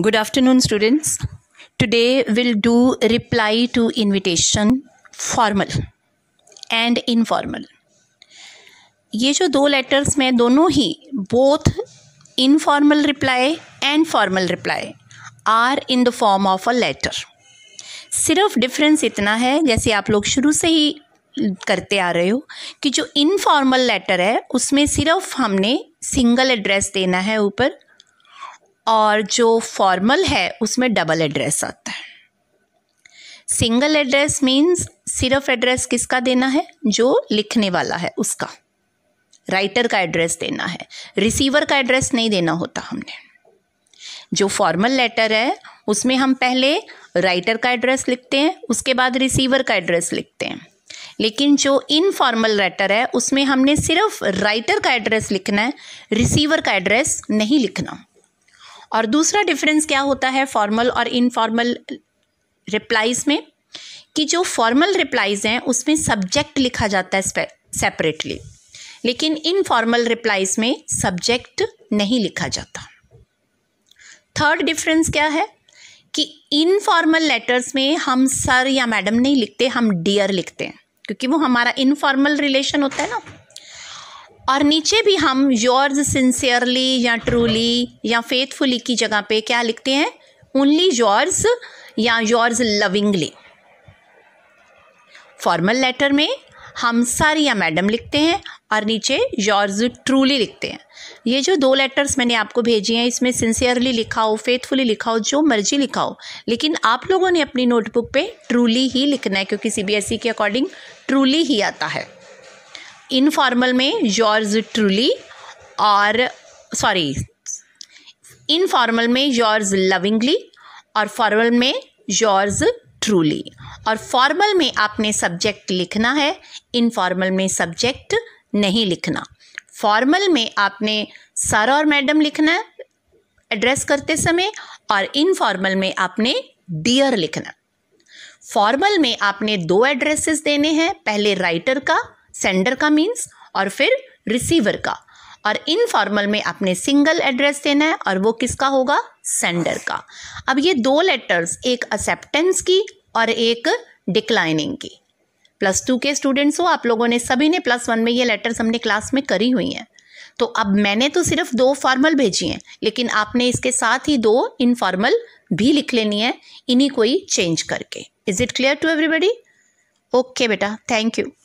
Good afternoon, students. Today we'll do reply to invitation formal and informal. ये जो दो letters में दोनों ही both informal reply and formal reply are in the form of a letter सिर्फ difference इतना है जैसे आप लोग शुरू से ही करते आ रहे हो कि जो इनफॉर्मल लेटर है उसमें सिर्फ हमने सिंगल एड्रेस देना है ऊपर और जो फॉर्मल है उसमें डबल एड्रेस आता है सिंगल एड्रेस मीन्स सिर्फ एड्रेस किसका देना है जो लिखने वाला है उसका राइटर का एड्रेस देना है रिसीवर का एड्रेस नहीं देना होता हमने जो फॉर्मल लेटर है उसमें हम पहले राइटर का एड्रेस लिखते हैं उसके बाद रिसीवर का एड्रेस लिखते हैं लेकिन जो इनफॉर्मल लेटर है उसमें हमने सिर्फ राइटर का एड्रेस लिखना है रिसीवर का एड्रेस नहीं लिखना और दूसरा डिफरेंस क्या होता है फॉर्मल और इनफॉर्मल रिप्लाइज़ में कि जो फॉर्मल रिप्लाइज़ हैं उसमें सब्जेक्ट लिखा जाता है सेपरेटली लेकिन इनफॉर्मल रिप्लाइज़ में सब्जेक्ट नहीं लिखा जाता थर्ड डिफरेंस क्या है कि इनफॉर्मल लेटर्स में हम सर या मैडम नहीं लिखते हम डियर लिखते हैं क्योंकि वो हमारा इनफॉर्मल रिलेशन होता है ना और नीचे भी हम योर्स सिंसियरली या ट्रूली या फेथफुली की जगह पे क्या लिखते हैं ओनली योर्स या योर्स लविंगली फॉर्मल लेटर में हम सर या मैडम लिखते हैं और नीचे योर्स ट्रूली लिखते हैं ये जो दो लेटर्स मैंने आपको भेजी हैं इसमें सिंसियरली लिखा हो फेथफुली लिखा हो जो मर्जी लिखा हो लेकिन आप लोगों ने अपनी नोटबुक पे ट्रूली ही लिखना है क्योंकि सीबीएसई e के अकॉर्डिंग ट्रूली ही आता है इनफॉर्मल में जॉर्ज ट्रूली और सॉरी इनफॉर्मल में जॉर्ज लविंगली और फॉर्मल में जॉर्ज ट्रूली और फॉर्मल में आपने सब्जेक्ट लिखना है इनफॉर्मल में सब्जेक्ट नहीं लिखना फॉर्मल में आपने सर और मैडम लिखना है एड्रेस करते समय और इनफॉर्मल में आपने डियर लिखना फॉर्मल में आपने दो एड्रेसेस देने हैं पहले राइटर का सेंडर का मीन्स और फिर रिसीवर का और इनफॉर्मल में आपने सिंगल एड्रेस देना है और वो किसका होगा सेंडर का अब ये दो लेटर्स एक एक्सेप्टेंस की और एक डिक्लाइनिंग की प्लस टू के स्टूडेंट्स हो आप लोगों ने सभी ने प्लस वन में ये लेटर्स हमने क्लास में करी हुई हैं तो अब मैंने तो सिर्फ दो फॉर्मल भेजी हैं लेकिन आपने इसके साथ ही दो इनफॉर्मल भी लिख लेनी है इन्हीं को ही चेंज करके is it clear to everybody okay बेटा थैंक यू